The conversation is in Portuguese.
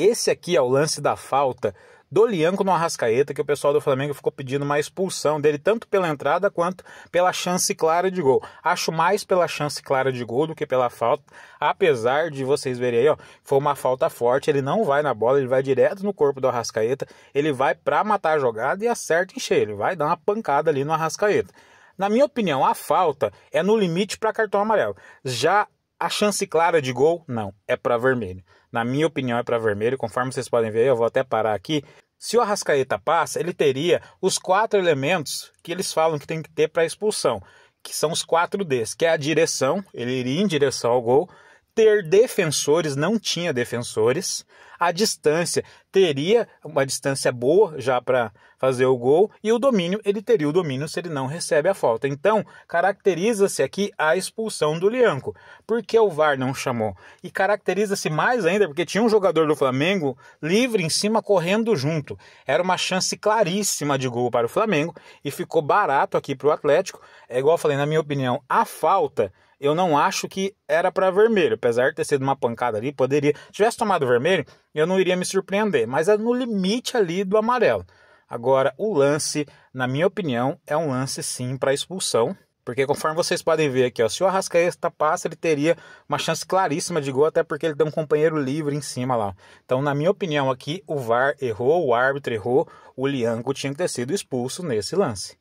Esse aqui é o lance da falta do Lianco no Arrascaeta, que o pessoal do Flamengo ficou pedindo uma expulsão dele, tanto pela entrada quanto pela chance clara de gol. Acho mais pela chance clara de gol do que pela falta, apesar de vocês verem aí, ó, foi uma falta forte, ele não vai na bola, ele vai direto no corpo do Arrascaeta, ele vai para matar a jogada e acerta em cheio, ele vai dar uma pancada ali no Arrascaeta. Na minha opinião, a falta é no limite para cartão amarelo. Já a chance clara de gol, não, é para vermelho. Na minha opinião, é para vermelho. Conforme vocês podem ver, eu vou até parar aqui. Se o Arrascaeta passa, ele teria os quatro elementos que eles falam que tem que ter para expulsão, que são os quatro Ds, que é a direção, ele iria em direção ao gol, ter defensores, não tinha defensores, a distância, teria uma distância boa já para fazer o gol e o domínio, ele teria o domínio se ele não recebe a falta. Então, caracteriza-se aqui a expulsão do Lianco. porque o VAR não chamou? E caracteriza-se mais ainda porque tinha um jogador do Flamengo livre em cima correndo junto. Era uma chance claríssima de gol para o Flamengo e ficou barato aqui para o Atlético. É igual eu falei, na minha opinião, a falta eu não acho que era para vermelho, apesar de ter sido uma pancada ali, poderia. Se tivesse tomado vermelho, eu não iria me surpreender, mas é no limite ali do amarelo. Agora, o lance, na minha opinião, é um lance sim para expulsão, porque conforme vocês podem ver aqui, ó, se o Arrascaeta passa, ele teria uma chance claríssima de gol, até porque ele tem um companheiro livre em cima lá. Então, na minha opinião aqui, o VAR errou, o árbitro errou, o Lianco tinha que ter sido expulso nesse lance.